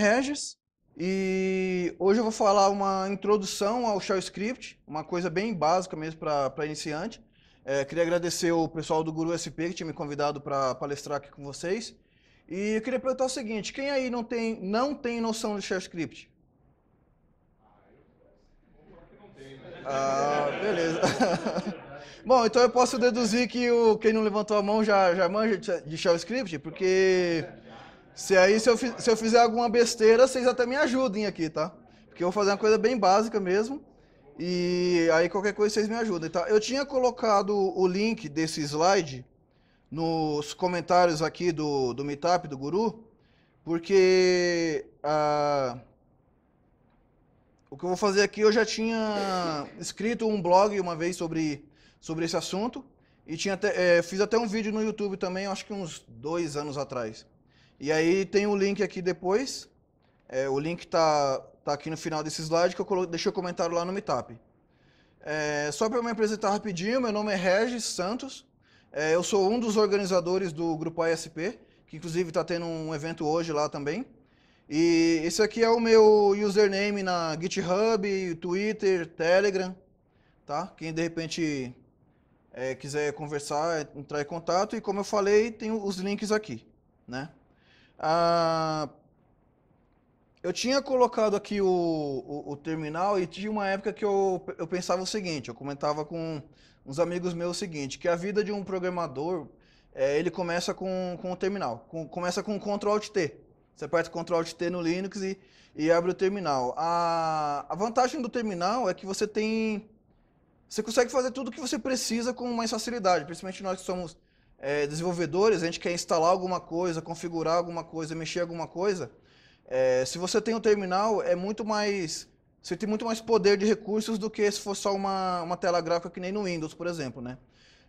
Regis e hoje eu vou falar uma introdução ao Shell Script, uma coisa bem básica mesmo para iniciante. É, queria agradecer o pessoal do Guru SP que tinha me convidado para palestrar aqui com vocês. E eu queria perguntar o seguinte, quem aí não tem, não tem noção do Shell Script? Ah, beleza. Bom, então eu posso deduzir que o, quem não levantou a mão já, já manja de, de Shell Script, porque... Se aí se eu, se eu fizer alguma besteira, vocês até me ajudem aqui, tá? Porque eu vou fazer uma coisa bem básica mesmo. E aí qualquer coisa vocês me ajudem, tá? Eu tinha colocado o link desse slide nos comentários aqui do, do Meetup, do Guru, porque ah, o que eu vou fazer aqui, eu já tinha escrito um blog uma vez sobre, sobre esse assunto, e tinha até, é, fiz até um vídeo no YouTube também, acho que uns dois anos atrás. E aí tem um link aqui depois. É, o link tá, tá aqui no final desse slide que eu colo... deixei o um comentário lá no Meetup. É, só para me apresentar rapidinho, meu nome é Regis Santos. É, eu sou um dos organizadores do Grupo ASP, que inclusive está tendo um evento hoje lá também. E esse aqui é o meu username na GitHub, Twitter, Telegram, tá? Quem de repente é, quiser conversar, entrar em contato. E como eu falei, tem os links aqui, né? Ah, eu tinha colocado aqui o, o, o, terminal e tinha uma época que eu, eu pensava o seguinte, eu comentava com uns amigos meus o seguinte, que a vida de um programador, é, ele começa com, com o terminal, com, começa com Ctrl-Alt-T. Você aperta Ctrl-Alt-T no Linux e, e abre o terminal. A, a vantagem do terminal é que você tem... Você consegue fazer tudo o que você precisa com mais facilidade, principalmente nós que somos é, desenvolvedores, a gente quer instalar alguma coisa, configurar alguma coisa, mexer alguma coisa, é, se você tem um terminal, é muito mais. Você tem muito mais poder de recursos do que se fosse só uma, uma tela gráfica que nem no Windows, por exemplo, né?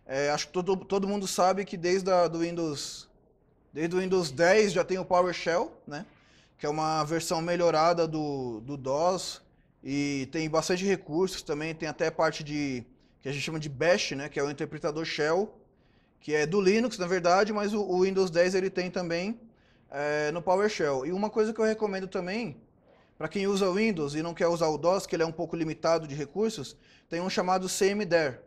É, acho que todo, todo mundo sabe que desde a, do Windows desde o Windows 10 já tem o PowerShell, né? Que é uma versão melhorada do, do DOS e tem bastante recursos também, tem até a parte de que a gente chama de Bash, né? Que é o interpretador shell que é do Linux, na verdade, mas o, o Windows 10 ele tem também é, no PowerShell. E uma coisa que eu recomendo também, para quem usa o Windows e não quer usar o DOS, que ele é um pouco limitado de recursos, tem um chamado CMDR,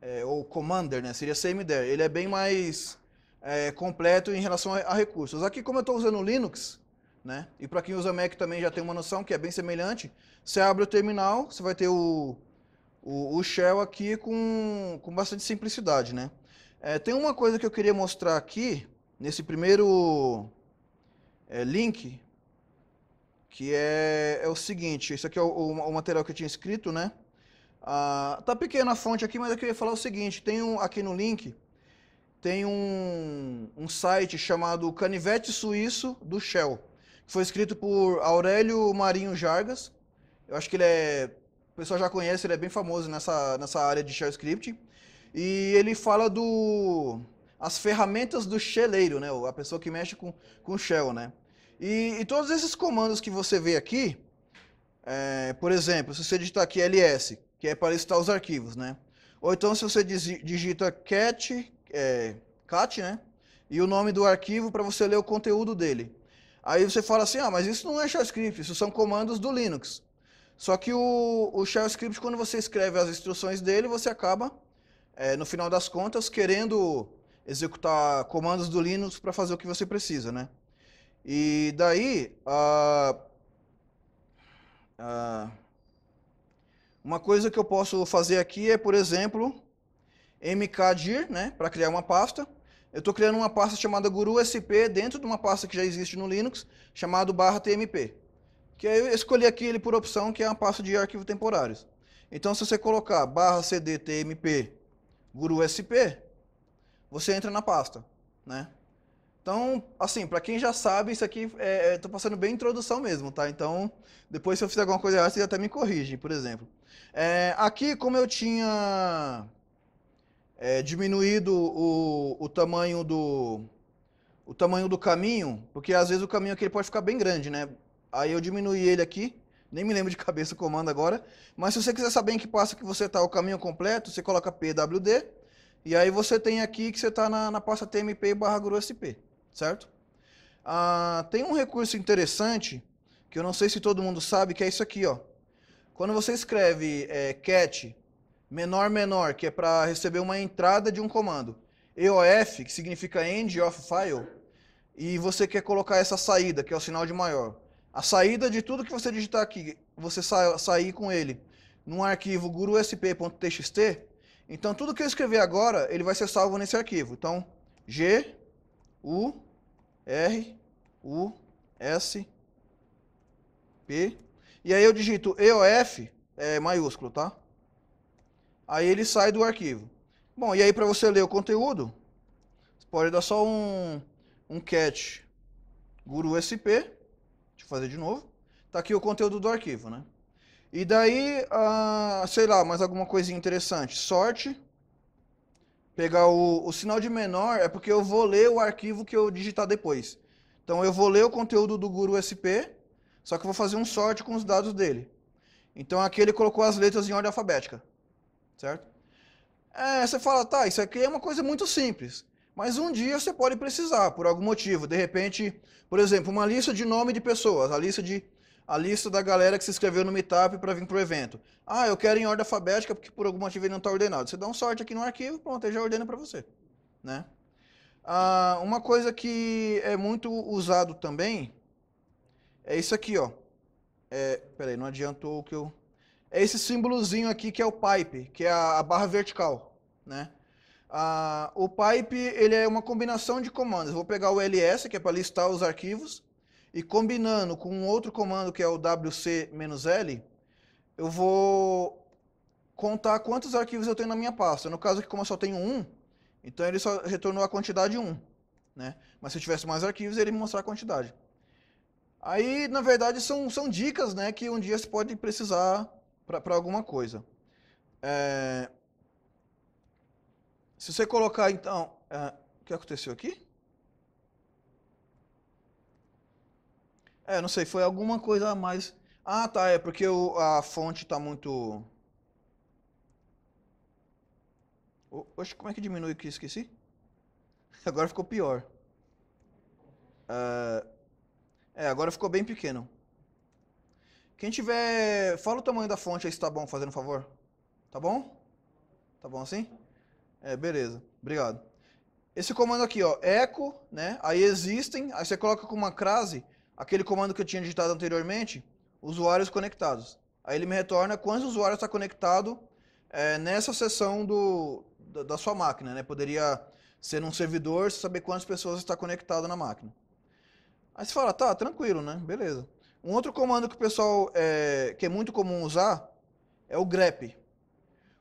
é, eh, ou Commander, né? seria CMDR. Ele é bem mais é, completo em relação a, a recursos. Aqui, como eu estou usando o Linux, né? e para quem usa Mac também já tem uma noção que é bem semelhante, você abre o terminal, você vai ter o, o, o Shell aqui com, com bastante simplicidade, né? É, tem uma coisa que eu queria mostrar aqui, nesse primeiro é, link, que é, é o seguinte, isso aqui é o, o, o material que eu tinha escrito, né? Ah, tá pequena a fonte aqui, mas eu queria falar o seguinte, tem um, aqui no link, tem um, um site chamado Canivete Suíço do Shell, que foi escrito por Aurélio Marinho Jargas, eu acho que ele é, o pessoal já conhece, ele é bem famoso nessa, nessa área de Shell Scripting, e ele fala do as ferramentas do cheleiro, né? A pessoa que mexe com, com shell, né? E, e todos esses comandos que você vê aqui, é, por exemplo, se você digitar aqui ls, que é para listar os arquivos, né? Ou então se você digita cat, é, cat né? E o nome do arquivo para você ler o conteúdo dele. Aí você fala assim, ah, mas isso não é shell script, isso são comandos do Linux. Só que o, o shell script, quando você escreve as instruções dele, você acaba é, no final das contas, querendo executar comandos do Linux para fazer o que você precisa, né? E daí, uh, uh, uma coisa que eu posso fazer aqui é, por exemplo, mkdir, né, para criar uma pasta. Eu estou criando uma pasta chamada guru sp dentro de uma pasta que já existe no Linux, chamado barra tmp. Que eu escolhi aqui ele por opção, que é uma pasta de arquivos temporários. Então, se você colocar barra cd tmp Guru SP, você entra na pasta, né? Então, assim, para quem já sabe, isso aqui é, é, tô passando bem introdução mesmo, tá? Então, depois se eu fizer alguma coisa errada, vocês até me corrige, por exemplo. É, aqui, como eu tinha é, diminuído o, o tamanho do o tamanho do caminho, porque às vezes o caminho aqui ele pode ficar bem grande, né? Aí eu diminuí ele aqui nem me lembro de cabeça o comando agora. Mas se você quiser saber em que passa que você está o caminho completo, você coloca pwd, e aí você tem aqui que você está na, na pasta tmp barra grusp, certo? Ah, tem um recurso interessante, que eu não sei se todo mundo sabe, que é isso aqui, ó. Quando você escreve é, cat menor menor, que é para receber uma entrada de um comando, EOF, que significa end of file, e você quer colocar essa saída, que é o sinal de maior. A saída de tudo que você digitar aqui, você sa sair com ele num arquivo gurusp.txt, então tudo que eu escrever agora, ele vai ser salvo nesse arquivo. Então, g u r u s p e aí eu digito EOF é, maiúsculo, tá? Aí ele sai do arquivo. Bom, e aí para você ler o conteúdo, você pode dar só um um cat gurusp.txt. Deixa eu fazer de novo. Tá aqui o conteúdo do arquivo, né? E daí, ah, sei lá, mais alguma coisinha interessante. Sorte. Pegar o, o sinal de menor é porque eu vou ler o arquivo que eu digitar depois. Então eu vou ler o conteúdo do Guru SP, só que eu vou fazer um sorte com os dados dele. Então aqui ele colocou as letras em ordem alfabética, certo? É, você fala, tá, isso aqui é uma coisa muito simples. Mas um dia você pode precisar, por algum motivo. De repente, por exemplo, uma lista de nome de pessoas, a lista de a lista da galera que se inscreveu no Meetup para vir para o evento. Ah, eu quero em ordem alfabética porque por algum motivo ele não está ordenado. Você dá um sorte aqui no arquivo, pronto, ele já ordena para você. Né? Ah, uma coisa que é muito usado também é isso aqui, ó. É, peraí, não adiantou o que eu... É esse símbolozinho aqui que é o pipe, que é a, a barra vertical, né? Ah, o pipe ele é uma combinação de comandos. Vou pegar o ls, que é para listar os arquivos, e combinando com um outro comando, que é o wc-l, eu vou contar quantos arquivos eu tenho na minha pasta. No caso aqui, como eu só tenho um, então ele só retornou a quantidade 1. Né? Mas se eu tivesse mais arquivos, ele me mostrar a quantidade. Aí, na verdade, são, são dicas né, que um dia você pode precisar para alguma coisa. É... Se você colocar, então, é, o que aconteceu aqui? É, não sei, foi alguma coisa a mais. Ah, tá, é porque o, a fonte está muito... Oxe, como é que diminui aqui? Esqueci. Agora ficou pior. Uh, é, agora ficou bem pequeno. Quem tiver... Fala o tamanho da fonte aí se tá bom, fazendo um favor. Tá bom? Tá bom assim? É, beleza. Obrigado. Esse comando aqui, ó, echo, né? Aí existem, aí você coloca com uma crase aquele comando que eu tinha digitado anteriormente, usuários conectados. Aí ele me retorna quantos usuários está conectado é, nessa sessão do, da, da, sua máquina, né? Poderia ser um servidor, saber quantas pessoas está conectado na máquina. Aí você fala, tá, tranquilo, né? Beleza. Um outro comando que o pessoal é, que é muito comum usar é o grep.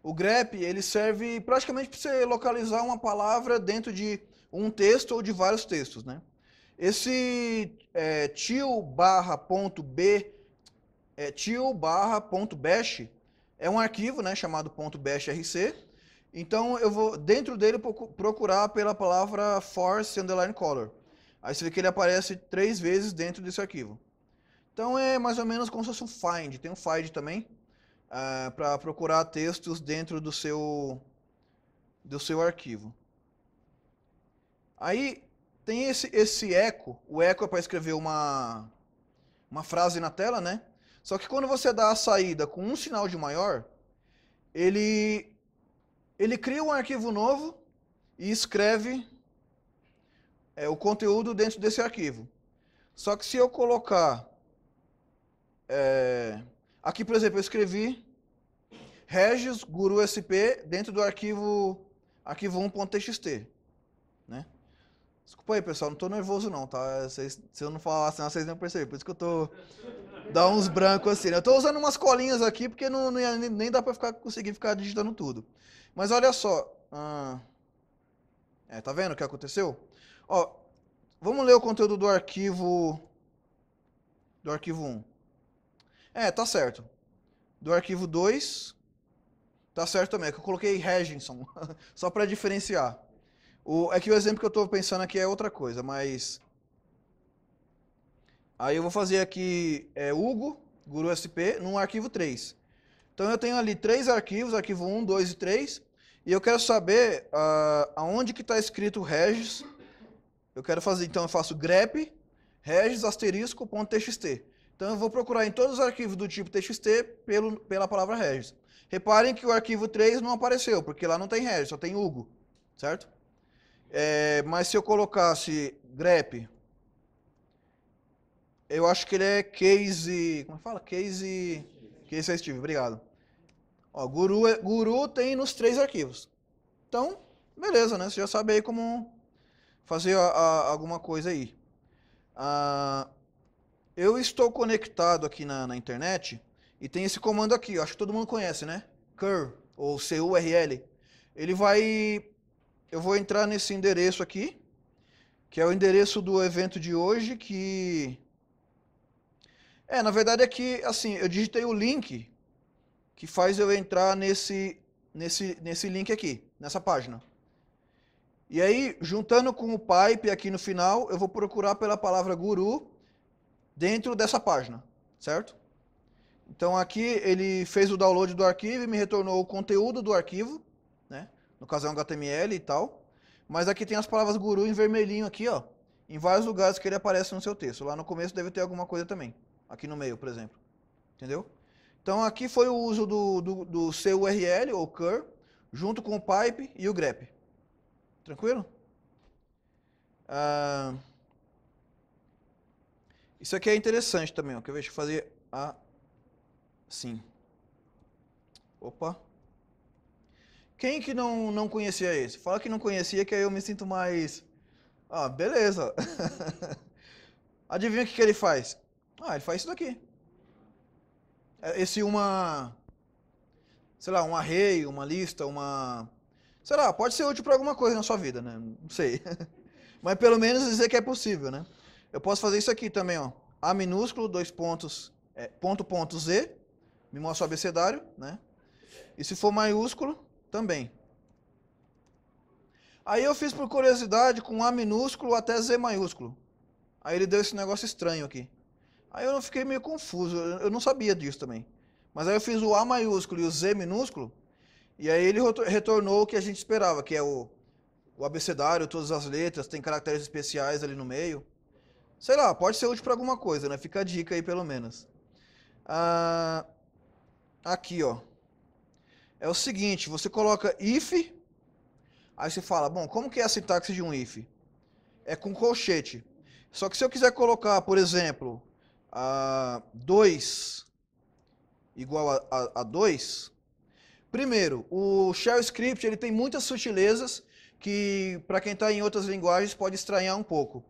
O grep ele serve praticamente para você localizar uma palavra dentro de um texto ou de vários textos, né? Esse é, til barra ponto b é, til barra ponto bash é um arquivo, né, chamado ponto bashrc. Então eu vou dentro dele procurar pela palavra force underline color. Aí você vê que ele aparece três vezes dentro desse arquivo. Então é mais ou menos como se fosse um find. Tem um find também ah, para procurar textos dentro do seu, do seu arquivo. Aí tem esse, esse eco. O eco é para escrever uma, uma frase na tela, né? Só que quando você dá a saída com um sinal de maior, ele, ele cria um arquivo novo e escreve é, o conteúdo dentro desse arquivo. Só que se eu colocar é, Aqui, por exemplo, eu escrevi Regis Guru SP dentro do arquivo arquivo 1.txt, né? Desculpa aí, pessoal, não estou nervoso não, tá? Cês, se eu não falar assim, vocês não percebem, por isso que eu estou dando uns brancos assim. Né? Eu estou usando umas colinhas aqui porque não, não ia, nem dá para ficar conseguir ficar digitando tudo. Mas olha só, ah, é, tá vendo o que aconteceu? Ó, vamos ler o conteúdo do arquivo do arquivo 1. É, tá certo. Do arquivo 2, tá certo também. É que eu coloquei Regenson, só para diferenciar. O, é que o exemplo que eu estou pensando aqui é outra coisa, mas... Aí eu vou fazer aqui é, Hugo, Guru SP, num arquivo 3. Então eu tenho ali três arquivos, arquivo 1, 2 e 3, e eu quero saber uh, aonde que está escrito Regis. Eu quero fazer, então eu faço grep, regis asterisco.txt. Então eu vou procurar em todos os arquivos do tipo TXT pelo, pela palavra Regis. Reparem que o arquivo 3 não apareceu, porque lá não tem Regis, só tem Hugo, certo? É, mas se eu colocasse grep, eu acho que ele é case, como é fala? Case, case é Steve, obrigado. Ó, guru, é, guru tem nos três arquivos. Então, beleza, né? Você já sabe aí como fazer a, a, alguma coisa aí. Ah, eu estou conectado aqui na, na internet e tem esse comando aqui, acho que todo mundo conhece, né? curl ou C U R L. Ele vai eu vou entrar nesse endereço aqui, que é o endereço do evento de hoje que É, na verdade aqui, é assim, eu digitei o link que faz eu entrar nesse nesse nesse link aqui, nessa página. E aí, juntando com o pipe aqui no final, eu vou procurar pela palavra guru dentro dessa página, certo? Então aqui ele fez o download do arquivo e me retornou o conteúdo do arquivo, né? No caso é um HTML e tal. Mas aqui tem as palavras guru em vermelhinho aqui, ó. Em vários lugares que ele aparece no seu texto. Lá no começo deve ter alguma coisa também. Aqui no meio, por exemplo. Entendeu? Então aqui foi o uso do, do, do CURL ou CUR, junto com o pipe e o grep. Tranquilo? Ah... Uh... Isso aqui é interessante também, ó. Quer Deixa eu fazer a... Sim. Opa. Quem que não, não conhecia esse? Fala que não conhecia, que aí eu me sinto mais... Ah, beleza. Adivinha o que, que ele faz? Ah, ele faz isso daqui. É, esse uma... Sei lá, um array, uma lista, uma... Sei lá, pode ser útil para alguma coisa na sua vida, né? Não sei. Mas pelo menos dizer que é possível, né? Eu posso fazer isso aqui também, ó. A minúsculo, dois pontos, é, ponto, ponto, Z. Me mostra o abecedário, né? E se for maiúsculo, também. Aí eu fiz por curiosidade com A minúsculo até Z maiúsculo. Aí ele deu esse negócio estranho aqui. Aí eu fiquei meio confuso, eu não sabia disso também. Mas aí eu fiz o A maiúsculo e o Z minúsculo, e aí ele retornou o que a gente esperava, que é o, o abecedário, todas as letras, tem caracteres especiais ali no meio. Sei lá, pode ser útil para alguma coisa, né? Fica a dica aí, pelo menos. Ah, aqui, ó. É o seguinte, você coloca if, aí você fala, bom, como que é a sintaxe de um if? É com colchete. Só que se eu quiser colocar, por exemplo, 2 igual a 2, primeiro, o shell script ele tem muitas sutilezas que, para quem está em outras linguagens, pode estranhar um pouco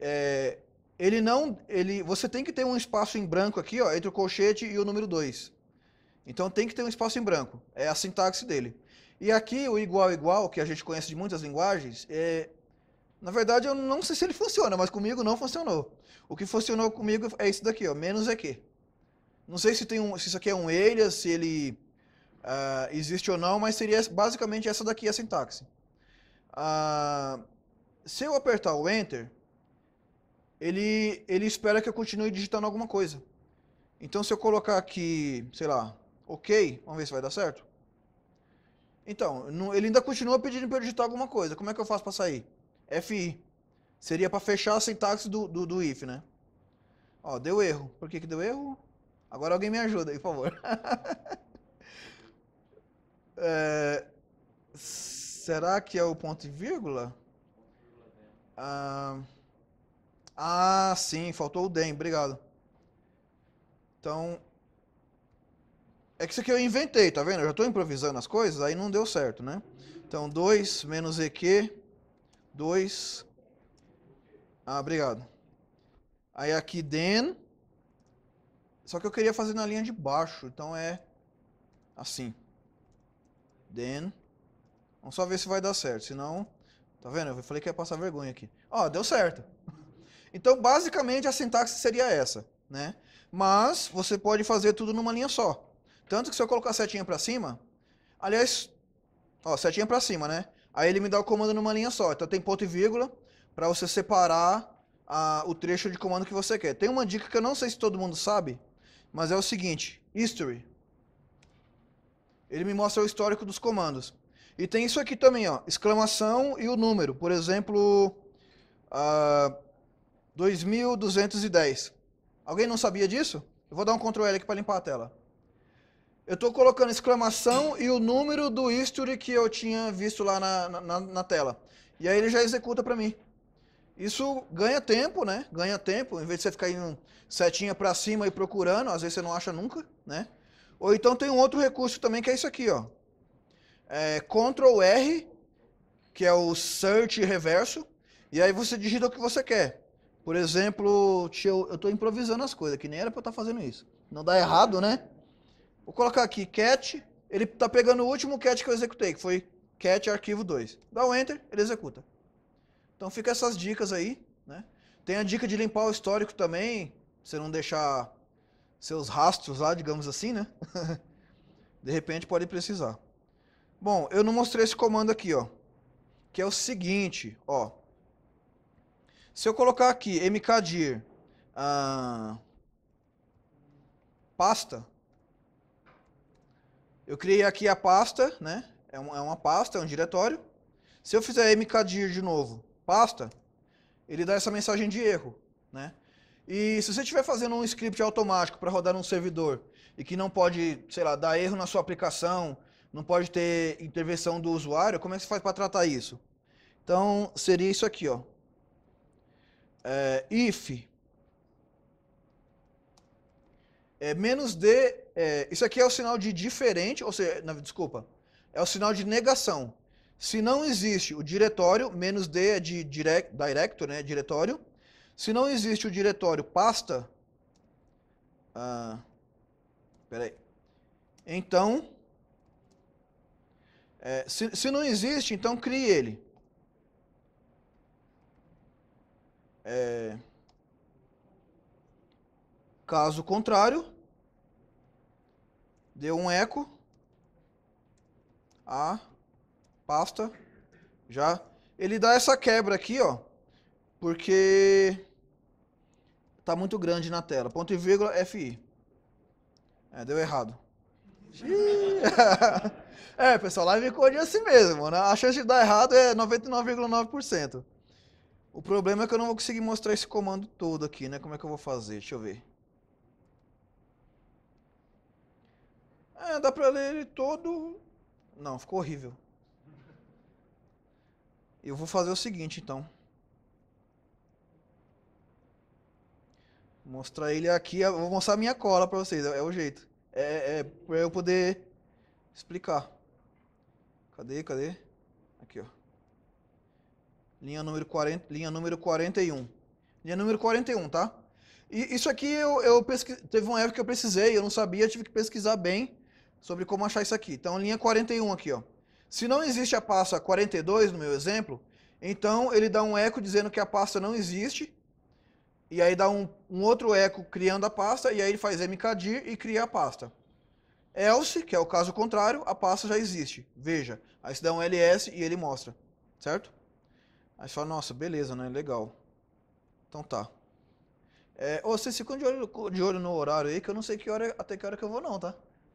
é, ele não, ele, você tem que ter um espaço em branco aqui, ó, entre o colchete e o número 2. Então tem que ter um espaço em branco, é a sintaxe dele. E aqui o igual igual, que a gente conhece de muitas linguagens, é, na verdade eu não sei se ele funciona, mas comigo não funcionou. O que funcionou comigo é isso daqui, ó, menos é que. Não sei se, tem um, se isso aqui é um alias, se ele uh, existe ou não, mas seria basicamente essa daqui a sintaxe. Uh, se eu apertar o Enter, ele, ele espera que eu continue digitando alguma coisa. Então, se eu colocar aqui, sei lá, ok, vamos ver se vai dar certo. Então, não, ele ainda continua pedindo para eu digitar alguma coisa. Como é que eu faço para sair? FI. Seria para fechar a sintaxe do, do, do, if, né? Ó, deu erro. Por que, que deu erro? Agora alguém me ajuda aí, por favor. é, será que é o ponto e vírgula? Ah... Ah, sim, faltou o DEM, obrigado. Então. É que isso aqui eu inventei, tá vendo? Eu já estou improvisando as coisas, aí não deu certo, né? Então, 2 menos EQ, 2. Ah, obrigado. Aí aqui den. Só que eu queria fazer na linha de baixo, então é assim. Den. Vamos só ver se vai dar certo, senão... Tá vendo? Eu falei que ia passar vergonha aqui. Ó, deu certo. Então, basicamente, a sintaxe seria essa, né? Mas você pode fazer tudo numa linha só. Tanto que se eu colocar a setinha para cima, aliás, ó, setinha para cima, né? Aí ele me dá o comando numa linha só. Então tem ponto e vírgula para você separar a, o trecho de comando que você quer. Tem uma dica que eu não sei se todo mundo sabe, mas é o seguinte, history. Ele me mostra o histórico dos comandos. E tem isso aqui também, ó, exclamação e o número. Por exemplo, uh, 2210. Alguém não sabia disso? Eu vou dar um Ctrl L aqui para limpar a tela. Eu estou colocando exclamação e o número do history que eu tinha visto lá na, na, na tela. E aí ele já executa para mim. Isso ganha tempo, né? Ganha tempo. Em vez de você ficar indo setinha para cima e procurando, às vezes você não acha nunca, né? Ou então tem um outro recurso também que é isso aqui, ó. É Ctrl R, que é o search reverso. E aí você digita o que você quer. Por exemplo, eu estou improvisando as coisas, que nem era para estar tá fazendo isso. Não dá errado, né? Vou colocar aqui cat, ele está pegando o último cat que eu executei, que foi cat arquivo 2. Dá o um enter, ele executa. Então fica essas dicas aí, né? Tem a dica de limpar o histórico também, você não deixar seus rastros lá, digamos assim, né? de repente pode precisar. Bom, eu não mostrei esse comando aqui, ó. Que é o seguinte, ó. Se eu colocar aqui mkdir ah, pasta, eu criei aqui a pasta, né? É, um, é uma pasta, é um diretório. Se eu fizer mkdir de novo, pasta, ele dá essa mensagem de erro, né? E se você estiver fazendo um script automático para rodar num servidor e que não pode, sei lá, dar erro na sua aplicação, não pode ter intervenção do usuário, como é que você faz para tratar isso? Então, seria isso aqui, ó. É, if é, menos d, é, isso aqui é o sinal de diferente, ou seja, não, desculpa, é o sinal de negação. Se não existe o diretório, menos d é de direct, directo, né, diretório. Se não existe o diretório pasta, ah, peraí, então, é, se, se não existe, então crie ele. É... Caso contrário, deu um eco a pasta já. Ele dá essa quebra aqui, ó, porque tá muito grande na tela. Ponto e vírgula FI. É, deu errado. é, pessoal, live code é assim mesmo, né? A chance de dar errado é 99,9%. O problema é que eu não vou conseguir mostrar esse comando todo aqui, né? Como é que eu vou fazer? Deixa eu ver. É, dá pra ler ele todo... Não, ficou horrível. Eu vou fazer o seguinte, então. Mostrar ele aqui. Eu vou mostrar a minha cola pra vocês. É, o jeito. É, é pra eu poder explicar. Cadê, cadê? Linha número, 40, linha número 41. Linha número 41, tá? E isso aqui eu, eu pesqui... teve uma época que eu precisei, eu não sabia, tive que pesquisar bem sobre como achar isso aqui. Então, linha 41 aqui, ó. Se não existe a pasta 42 no meu exemplo, então ele dá um eco dizendo que a pasta não existe, e aí dá um, um outro eco criando a pasta, e aí ele faz mkdir e cria a pasta. Else, que é o caso contrário, a pasta já existe. Veja, aí se dá um ls e ele mostra, certo? Aí você fala, nossa, beleza, né? Legal. Então tá. É, vocês ficam de olho, de olho no horário aí, que eu não sei que hora, até que hora que eu vou não, tá?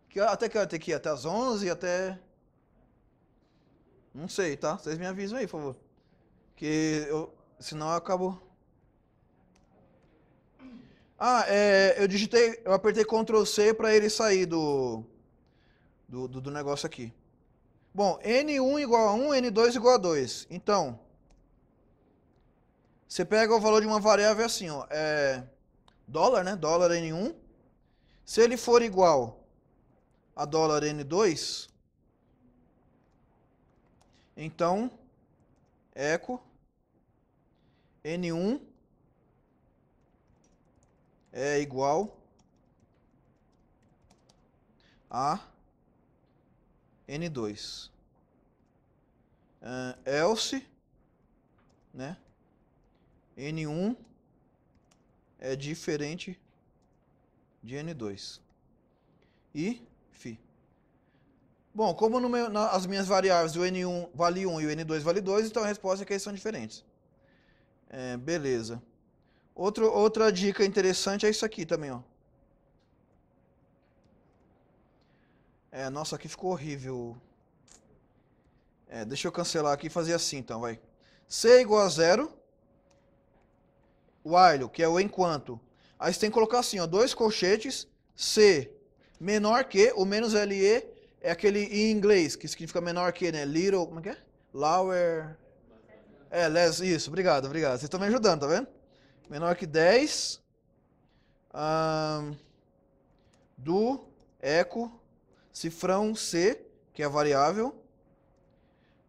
Que, até que hora tem que ir? Até as 11, até... Não sei, tá? Vocês me avisam aí, por favor. Que eu... Senão eu acabo... Ah, é, eu digitei... Eu apertei Ctrl C pra ele sair do... Do, do, do negócio aqui. Bom, N1 igual a 1, N2 igual a 2. Então... Você pega o valor de uma variável assim, ó, é dólar, né? Dólar N1. Se ele for igual a dólar N2, então eco N1 é igual a N2. Uh, else, né? N1 é diferente de N2. E φ. Bom, como meu, nas minhas variáveis o N1 vale 1 e o N2 vale 2, então a resposta é que eles são diferentes. É, beleza. Outro, outra dica interessante é isso aqui também, ó. É, nossa, aqui ficou horrível. É, deixa eu cancelar aqui e fazer assim, então, vai. C igual a zero while, que é o enquanto. Aí você tem que colocar assim, ó, dois colchetes, C menor que, o menos LE é aquele em inglês, que significa menor que, né? Little, como é que é? Lower... É, less, isso, obrigado, obrigado. Vocês estão me ajudando, tá vendo? Menor que 10 um, do eco cifrão C, que é a variável.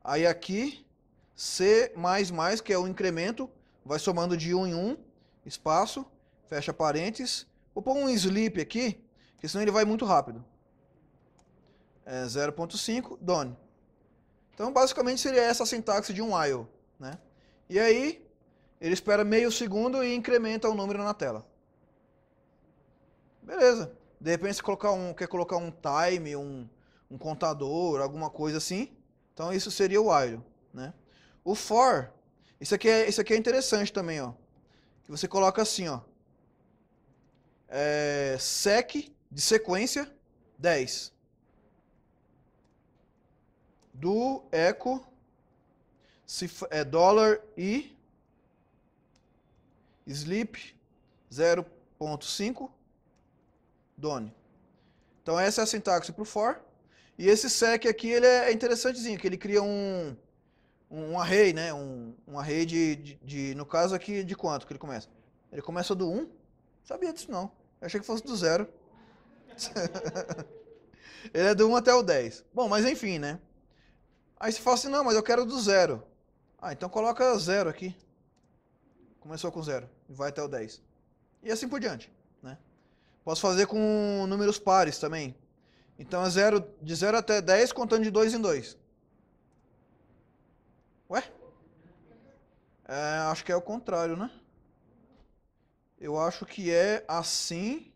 Aí aqui, C++, que é o incremento, vai somando de um em um, espaço, fecha parênteses. Vou pôr um sleep aqui, porque senão ele vai muito rápido. É 0.5, done. Então, basicamente, seria essa a sintaxe de um while. Né? E aí, ele espera meio segundo e incrementa o número na tela. Beleza. De repente, se colocar um, quer colocar um time, um, um contador, alguma coisa assim. Então, isso seria o while. Né? O for isso aqui é, isso aqui é interessante também, ó. Que você coloca assim, ó. É, sec de sequência 10. Do eco se, é, dólar i sleep 0.5 done. Então essa é a sintaxe para o for. E esse sec aqui ele é interessantezinho, que ele cria um, um, array, né? Um, um array de, de, de, no caso aqui, de quanto que ele começa? Ele começa do 1? Sabia disso não. Eu achei que fosse do 0. ele é do 1 até o 10. Bom, mas enfim, né? Aí você fala assim, não, mas eu quero do 0. Ah, então coloca 0 aqui. Começou com 0 e vai até o 10. E assim por diante, né? Posso fazer com números pares também. Então é zero, de 0 até 10 contando de 2 em 2. Ué? É, acho que é o contrário, né? Eu acho que é assim.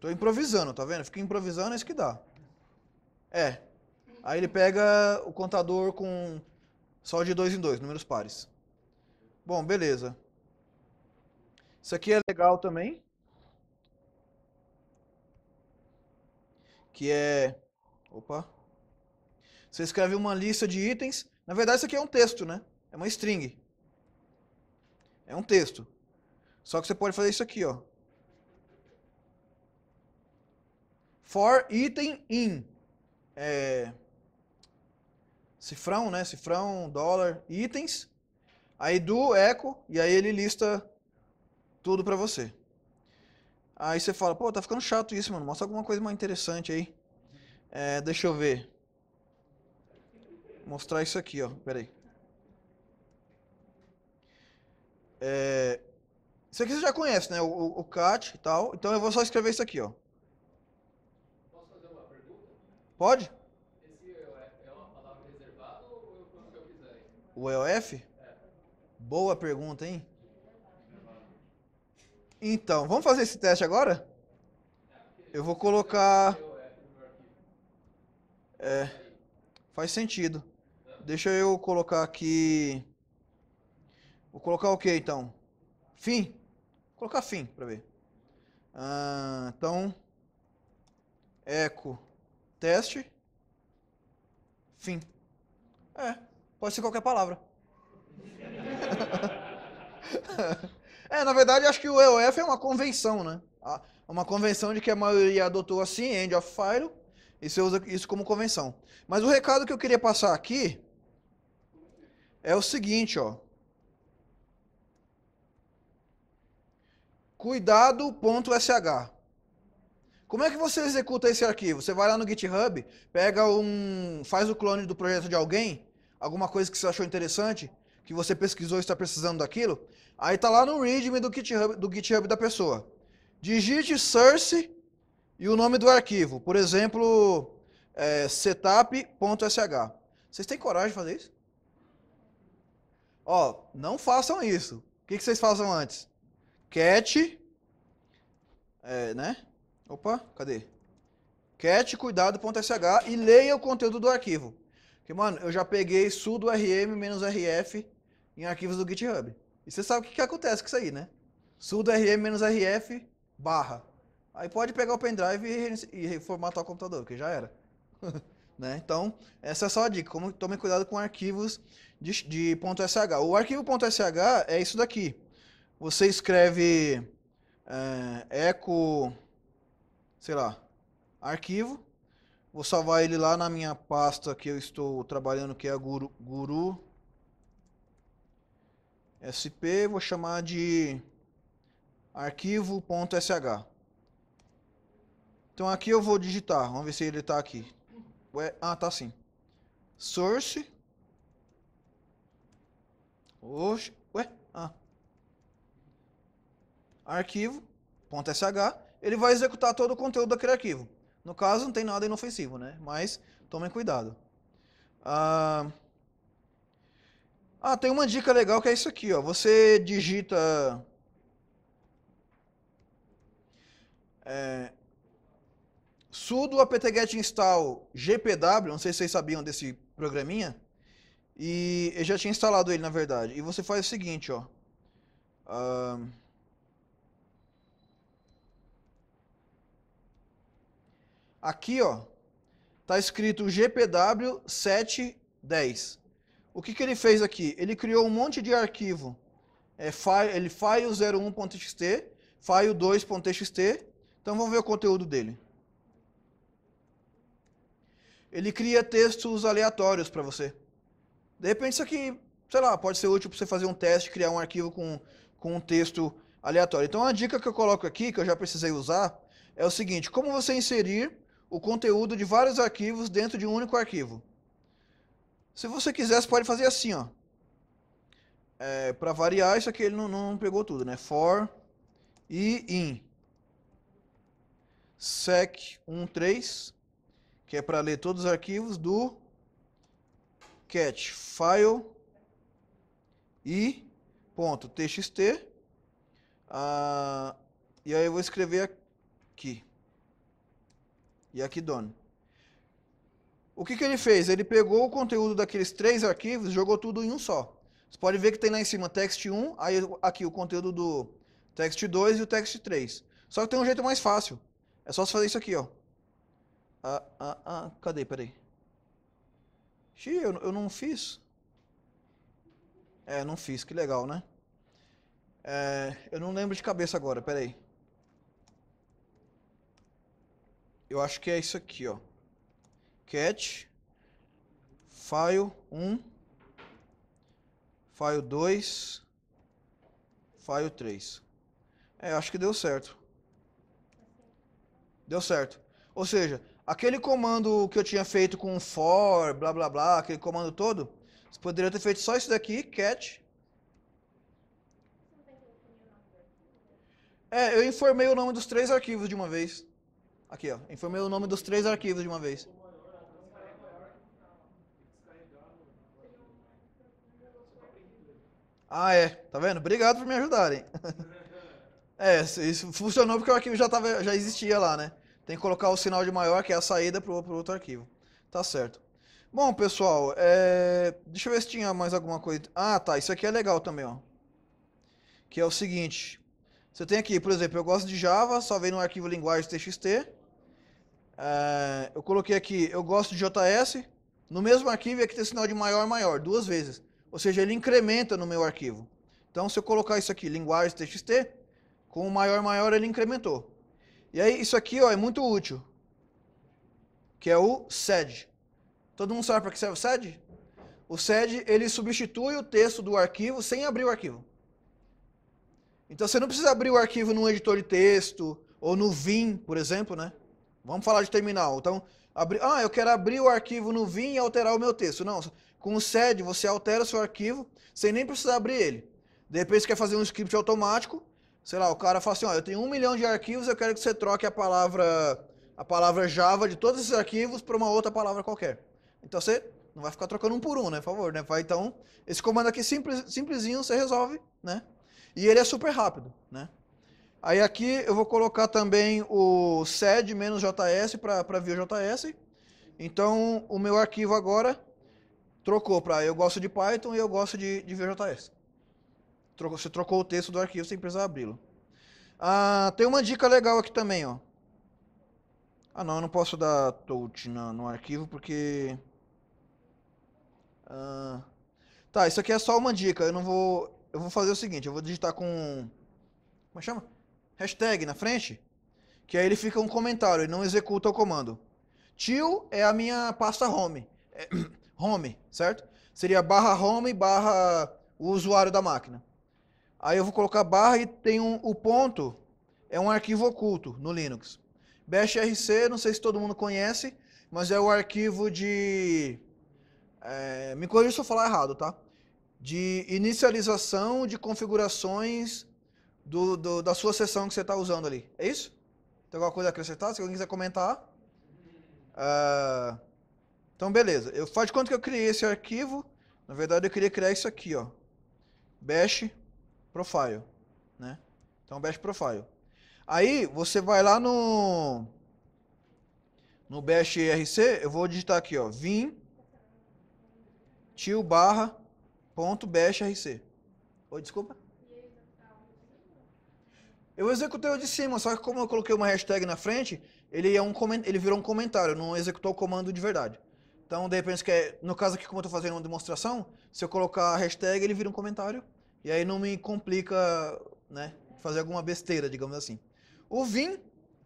Tô improvisando, tá vendo? Fica improvisando, é isso que dá. É. Aí ele pega o contador com só de dois em dois, números pares. Bom, beleza. Isso aqui é legal também. Que é. Opa! Você escreve uma lista de itens na verdade, isso aqui é um texto, né? É uma string. É um texto. Só que você pode fazer isso aqui, ó. For item in. É... Cifrão, né? Cifrão, dólar, itens. Aí do eco, e aí ele lista tudo pra você. Aí você fala, pô, tá ficando chato isso, mano. Mostra alguma coisa mais interessante aí. É, deixa eu ver mostrar isso aqui, ó. Peraí. É... Isso aqui você já conhece, né? O, o, o cat e tal. Então eu vou só escrever isso aqui, ó. Posso fazer uma pergunta? Pode? Esse EOF é, é uma palavra reservada ou eu quando eu quiser? O EOF? É. Boa pergunta, hein? Então, vamos fazer esse teste agora? É, eu vou colocar... É... Faz sentido. Deixa eu colocar aqui. Vou colocar o que então? Fim. Vou colocar fim para ver. Ah, então, eco teste fim. É, pode ser qualquer palavra. é, na verdade, acho que o EOF é uma convenção, né? Uma convenção de que a maioria adotou assim, end of file, e você usa isso como convenção. Mas o recado que eu queria passar aqui é o seguinte, ó. cuidado.sh. Como é que você executa esse arquivo? Você vai lá no GitHub, pega um, faz o clone do projeto de alguém, alguma coisa que você achou interessante, que você pesquisou e está precisando daquilo, aí tá lá no readme do GitHub, do GitHub da pessoa. Digite source e o nome do arquivo, por exemplo, é, setup.sh. Vocês têm coragem de fazer isso? Ó, não façam isso. O que, que vocês façam antes? Cat. É, né? Opa, cadê? Cat cuidado.sh e leia o conteúdo do arquivo. Porque, mano, eu já peguei sudo rm-rf em arquivos do GitHub. E você sabe o que, que acontece com isso aí, né? sudo rm-rf barra. Aí pode pegar o pendrive e, e formatar o computador, que já era. Né? Então, essa é só a dica. Como, tome cuidado com arquivos de, de .sh. O arquivo .sh é isso daqui. Você escreve é, eco, sei lá, arquivo. Vou salvar ele lá na minha pasta que eu estou trabalhando, que é a guru, guru SP. Vou chamar de arquivo.sh. Então aqui eu vou digitar, vamos ver se ele está aqui. Ué, ah, tá sim. Source. Oxe, ué, ah. Arquivo, .sh, ele vai executar todo o conteúdo daquele arquivo. No caso, não tem nada inofensivo, né? Mas tomem cuidado. Ah, ah tem uma dica legal que é isso aqui, ó. Você digita... É, sudo apt-get install gpw, não sei se vocês sabiam desse programinha, e eu já tinha instalado ele na verdade. E você faz o seguinte, ó. Um... Aqui, ó, tá escrito gpw 710. O que, que ele fez aqui? Ele criou um monte de arquivo. É, file, ele file01.txt, file2.txt. Então vamos ver o conteúdo dele ele cria textos aleatórios para você. De repente isso aqui, sei lá, pode ser útil para você fazer um teste, criar um arquivo com, com um texto aleatório. Então a dica que eu coloco aqui, que eu já precisei usar, é o seguinte, como você inserir o conteúdo de vários arquivos dentro de um único arquivo. Se você quiser, você pode fazer assim, ó. É, para variar, isso aqui ele não, não pegou tudo, né? For e in sec13 que é para ler todos os arquivos do cat file e ponto txt ah, e aí eu vou escrever aqui e aqui dono o que, que ele fez? Ele pegou o conteúdo daqueles três arquivos e jogou tudo em um só. Você pode ver que tem lá em cima text1, aí aqui o conteúdo do text2 e o text3. Só que tem um jeito mais fácil. É só você fazer isso aqui, ó. Ah, ah, ah. Cadê? Peraí. Xii, eu, eu não fiz. É, não fiz. Que legal, né? É, eu não lembro de cabeça agora. Peraí. Eu acho que é isso aqui, ó. Cat. File 1. File 2. File 3. É, acho que deu certo. Deu certo. Ou seja, Aquele comando que eu tinha feito com for, blá blá blá, aquele comando todo, você poderia ter feito só isso daqui, cat. É, eu informei o nome dos três arquivos de uma vez. Aqui, ó. Informei o nome dos três arquivos de uma vez. Ah, é. Tá vendo? Obrigado por me ajudarem. é, isso funcionou porque o arquivo já, tava, já existia lá, né? Tem que colocar o sinal de maior, que é a saída, para o outro arquivo. Tá certo. Bom, pessoal, é... deixa eu ver se tinha mais alguma coisa. Ah, tá. Isso aqui é legal também, ó. Que é o seguinte. Você tem aqui, por exemplo, eu gosto de Java, só vem no arquivo linguagem txt. É... Eu coloquei aqui, eu gosto de JS. No mesmo arquivo aqui tem sinal de maior maior, duas vezes. Ou seja, ele incrementa no meu arquivo. Então, se eu colocar isso aqui, linguagem txt, com o maior maior ele incrementou. E aí, isso aqui ó, é muito útil, que é o sed. Todo mundo sabe para que serve o sed? O sed, ele substitui o texto do arquivo sem abrir o arquivo. Então, você não precisa abrir o arquivo num editor de texto, ou no Vim, por exemplo, né? Vamos falar de terminal. Então, abri... ah, eu quero abrir o arquivo no Vim e alterar o meu texto. Não, com o sed, você altera o seu arquivo sem nem precisar abrir ele. De repente, você quer fazer um script automático, sei lá, o cara fala assim, ó, eu tenho um milhão de arquivos, eu quero que você troque a palavra, a palavra Java de todos esses arquivos para uma outra palavra qualquer. Então você não vai ficar trocando um por um, né, por favor, né? Vai, então, esse comando aqui simples, simplesinho, você resolve, né? E ele é super rápido, né? Aí aqui eu vou colocar também o sed -js para js. Então o meu arquivo agora trocou para eu gosto de Python e eu gosto de, de js. Trocou, você trocou o texto do arquivo sem precisar abri-lo. Ah, tem uma dica legal aqui também, ó. Ah não, eu não posso dar touch no, no arquivo porque... Ah, tá, isso aqui é só uma dica, eu não vou... Eu vou fazer o seguinte, eu vou digitar com... Como é chama? Hashtag na frente, que aí ele fica um comentário, e não executa o comando. Tio é a minha pasta home. É, home, certo? Seria barra home barra o usuário da máquina. Aí eu vou colocar barra e tem um, o ponto, é um arquivo oculto no Linux. BashRC, não sei se todo mundo conhece, mas é o arquivo de... É, me corrija se eu falar errado, tá? De inicialização de configurações do, do da sua sessão que você está usando ali. É isso? Tem alguma coisa a acrescentar? Se alguém quiser comentar. Uh, então, beleza. Eu, faz de conta que eu criei esse arquivo. Na verdade, eu queria criar isso aqui, ó. Bash Profile, né? Então, Bash Profile. Aí, você vai lá no... No Bash eu vou digitar aqui, ó, vim tio barra ponto bash rc. Oi, desculpa? Eu executei o de cima, só que como eu coloquei uma hashtag na frente, ele, é um ele virou um comentário, não executou o comando de verdade. Então, de repente, no caso aqui, como eu estou fazendo uma demonstração, se eu colocar a hashtag, ele vira um comentário. E aí não me complica, né? Fazer alguma besteira, digamos assim. O VIN,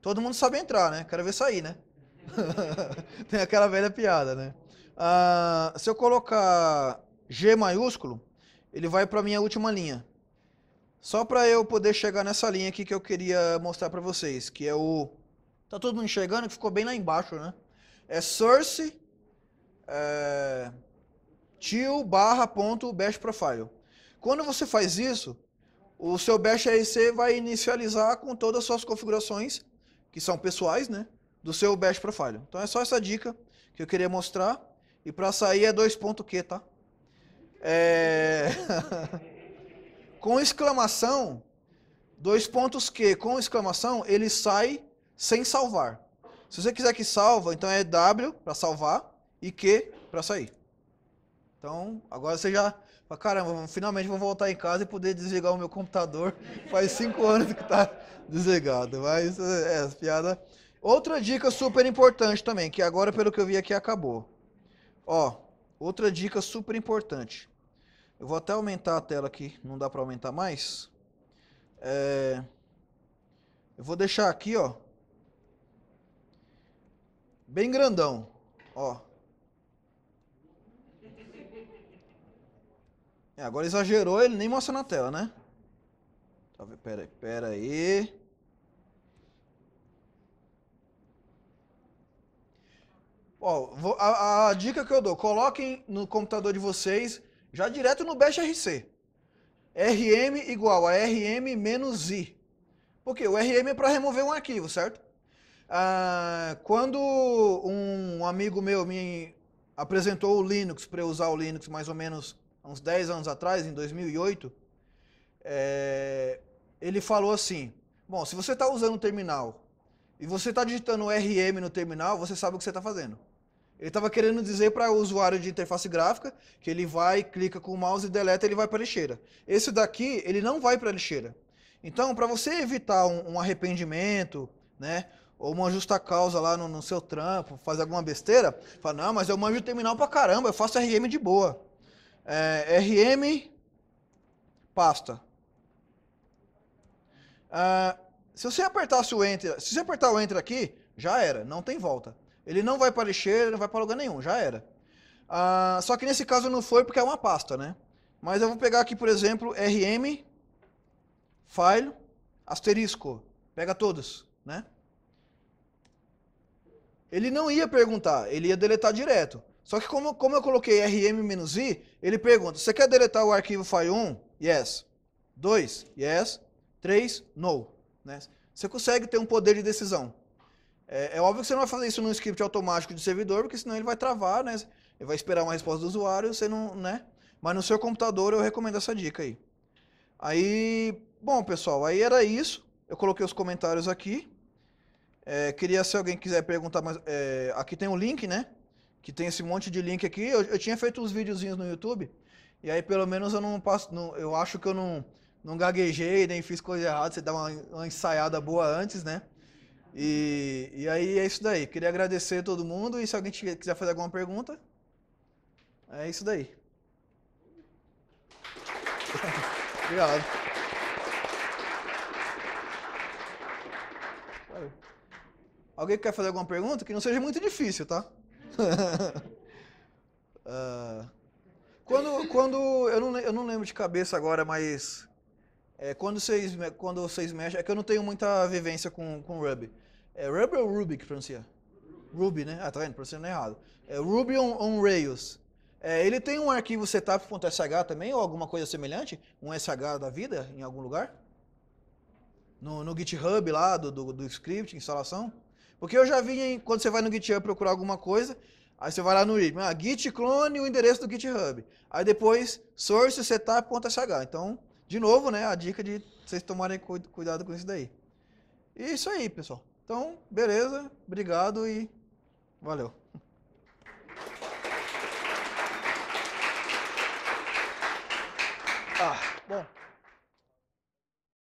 todo mundo sabe entrar, né? Quero ver sair, né? Tem aquela velha piada, né? Ah, se eu colocar G maiúsculo, ele vai para minha última linha. Só para eu poder chegar nessa linha aqui que eu queria mostrar para vocês, que é o... Tá todo mundo enxergando? Que ficou bem lá embaixo, né? É source é, barra ponto bash profile. Quando você faz isso, o seu Bash RC vai inicializar com todas as suas configurações, que são pessoais, né? Do seu Bash Profile. Então é só essa dica que eu queria mostrar. E para sair é 2.q, tá? É... com exclamação, dois pontos que com exclamação, ele sai sem salvar. Se você quiser que salva, então é W para salvar e Q para sair. Então, agora você já Falei, caramba, finalmente vou voltar em casa e poder desligar o meu computador. Faz cinco anos que tá desligado. Mas é, é as piadas. Outra dica super importante também, que agora, pelo que eu vi aqui, acabou. Ó, outra dica super importante. Eu vou até aumentar a tela aqui, não dá para aumentar mais. É... Eu vou deixar aqui, ó. Bem grandão, ó. É, agora exagerou, ele nem mostra na tela, né? Talvez, tá pera aí, pera aí. Ó, a, a, dica que eu dou, coloquem no computador de vocês, já direto no Bash RC. RM igual a RM menos I. Porque o RM é para remover um arquivo, certo? Ah, quando um amigo meu me apresentou o Linux para eu usar o Linux mais ou menos há uns 10 anos atrás, em 2008, é, eh, ele falou assim: Bom, se você está usando um terminal e você está digitando RM no terminal, você sabe o que você está fazendo. Ele estava querendo dizer para o usuário de interface gráfica que ele vai, clica com o mouse e deleta, ele vai para a lixeira. Esse daqui, ele não vai para a lixeira. Então, para você evitar um, um, arrependimento, né, ou uma justa causa lá no, no seu trampo, fazer alguma besteira, fala, não, mas eu manjo o terminal para caramba, eu faço RM de boa. É, RM, pasta. Ah, se você apertasse o Enter, se você apertar o Enter aqui, já era, não tem volta. Ele não vai para lixeira, não vai para lugar nenhum, já era. Ah, só que nesse caso não foi porque é uma pasta, né? Mas eu vou pegar aqui, por exemplo, RM, File, asterisco, pega todos, né? Ele não ia perguntar, ele ia deletar direto. Só que como, como eu coloquei rm-i, ele pergunta, você quer deletar o arquivo file1? Yes. 2, yes. 3, no. Né? Você consegue ter um poder de decisão. É, é, óbvio que você não vai fazer isso num script automático de servidor, porque senão ele vai travar, né? Ele vai esperar uma resposta do usuário, você não, né? Mas no seu computador eu recomendo essa dica aí. Aí, bom pessoal, aí era isso. Eu coloquei os comentários aqui. É, queria, se alguém quiser perguntar, mas, é, aqui tem um link, né? que tem esse monte de link aqui. Eu, eu tinha feito uns videozinhos no YouTube, e aí pelo menos eu não passo. Não, eu acho que eu não, não gaguejei, nem fiz coisa errada. Você dá uma, uma ensaiada boa antes, né? E, e aí é isso daí. Queria agradecer a todo mundo e se alguém quiser fazer alguma pergunta, é isso daí. Obrigado. Alguém quer fazer alguma pergunta? Que não seja muito difícil, tá? uh, quando, quando eu, não, eu não lembro de cabeça agora, mas é, quando, vocês, quando vocês mexem, é que eu não tenho muita vivência com, com Ruby. É Ruby ou Ruby que pronuncia? Ruby, né? Ah, tá vendo? Pronunciando errado. É Ruby on, on Rails. É, ele tem um arquivo setup.sh também, ou alguma coisa semelhante? Um SH da vida, em algum lugar? No, no GitHub lá, do, do, do script, instalação? Porque eu já vi quando você vai no GitHub procurar alguma coisa, aí você vai lá no IP, ah, git clone o endereço do GitHub. Aí depois source setup.sh. Então, de novo, né, a dica de vocês tomarem cuidado com isso daí. E é isso aí, pessoal. Então, beleza, obrigado e valeu. Ah, bom.